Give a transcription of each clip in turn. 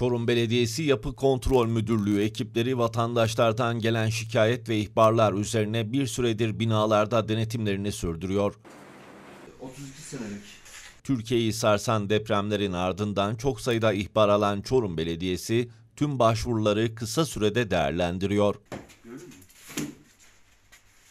Çorum Belediyesi Yapı Kontrol Müdürlüğü ekipleri vatandaşlardan gelen şikayet ve ihbarlar üzerine bir süredir binalarda denetimlerini sürdürüyor. 32 senelik Türkiye'yi sarsan depremlerin ardından çok sayıda ihbar alan Çorum Belediyesi tüm başvuruları kısa sürede değerlendiriyor.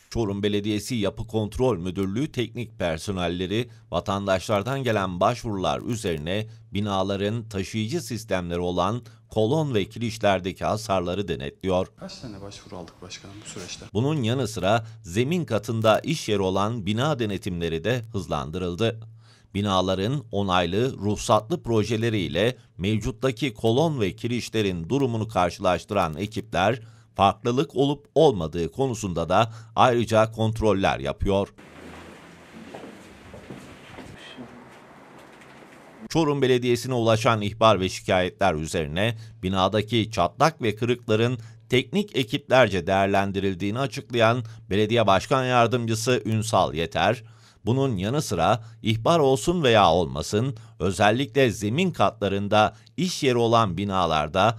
Çorum Belediyesi Yapı Kontrol Müdürlüğü teknik personelleri vatandaşlardan gelen başvurular üzerine binaların taşıyıcı sistemleri olan kolon ve kirişlerdeki hasarları denetliyor. Kaç tane başvuru aldık başkanım bu süreçte? Bunun yanı sıra zemin katında iş yeri olan bina denetimleri de hızlandırıldı binaların onaylı ruhsatlı projeleriyle mevcuttaki kolon ve kirişlerin durumunu karşılaştıran ekipler farklılık olup olmadığı konusunda da ayrıca kontroller yapıyor. Çorum Belediyesi'ne ulaşan ihbar ve şikayetler üzerine binadaki çatlak ve kırıkların teknik ekiplerce değerlendirildiğini açıklayan Belediye Başkan Yardımcısı Ünsal Yeter, bunun yanı sıra ihbar olsun veya olmasın özellikle zemin katlarında iş yeri olan binalarda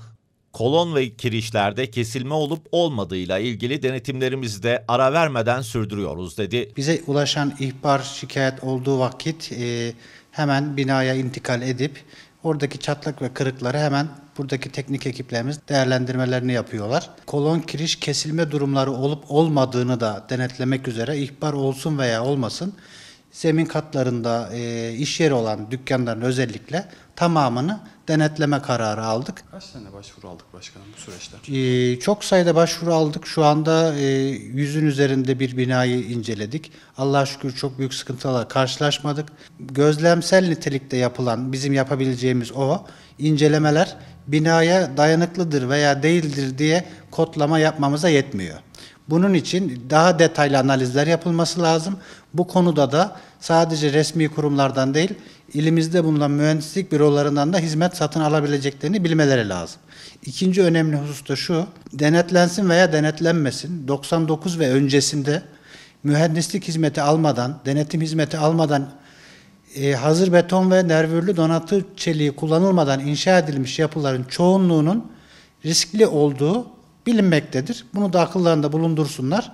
kolon ve kirişlerde kesilme olup olmadığıyla ilgili denetimlerimizi de ara vermeden sürdürüyoruz dedi. Bize ulaşan ihbar şikayet olduğu vakit e, hemen binaya intikal edip oradaki çatlak ve kırıkları hemen buradaki teknik ekiplerimiz değerlendirmelerini yapıyorlar. Kolon kiriş kesilme durumları olup olmadığını da denetlemek üzere ihbar olsun veya olmasın zemin katlarında e, iş yeri olan dükkanların özellikle tamamını denetleme kararı aldık. Kaç tane başvuru aldık başkanım bu süreçte? E, çok sayıda başvuru aldık. Şu anda e, yüzün üzerinde bir binayı inceledik. Allah'a şükür çok büyük sıkıntılarla karşılaşmadık. Gözlemsel nitelikte yapılan bizim yapabileceğimiz o incelemeler binaya dayanıklıdır veya değildir diye kodlama yapmamıza yetmiyor. Bunun için daha detaylı analizler yapılması lazım. Bu konuda da sadece resmi kurumlardan değil, ilimizde bulunan mühendislik bürolarından da hizmet satın alabileceklerini bilmeleri lazım. İkinci önemli husus da şu, denetlensin veya denetlenmesin, 99 ve öncesinde mühendislik hizmeti almadan, denetim hizmeti almadan e, hazır beton ve nervürlü donatı çeliği kullanılmadan inşa edilmiş yapıların çoğunluğunun riskli olduğu bilinmektedir. Bunu da akıllarında bulundursunlar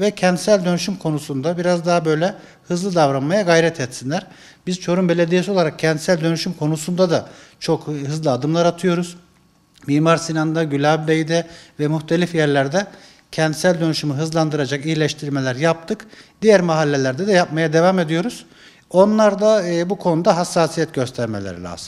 ve kentsel dönüşüm konusunda biraz daha böyle hızlı davranmaya gayret etsinler. Biz Çorum Belediyesi olarak kentsel dönüşüm konusunda da çok hızlı adımlar atıyoruz. Mimar Sinan'da, Gülab Bey'de ve muhtelif yerlerde kentsel dönüşümü hızlandıracak iyileştirmeler yaptık. Diğer mahallelerde de yapmaya devam ediyoruz. Onlar da e, bu konuda hassasiyet göstermeleri lazım.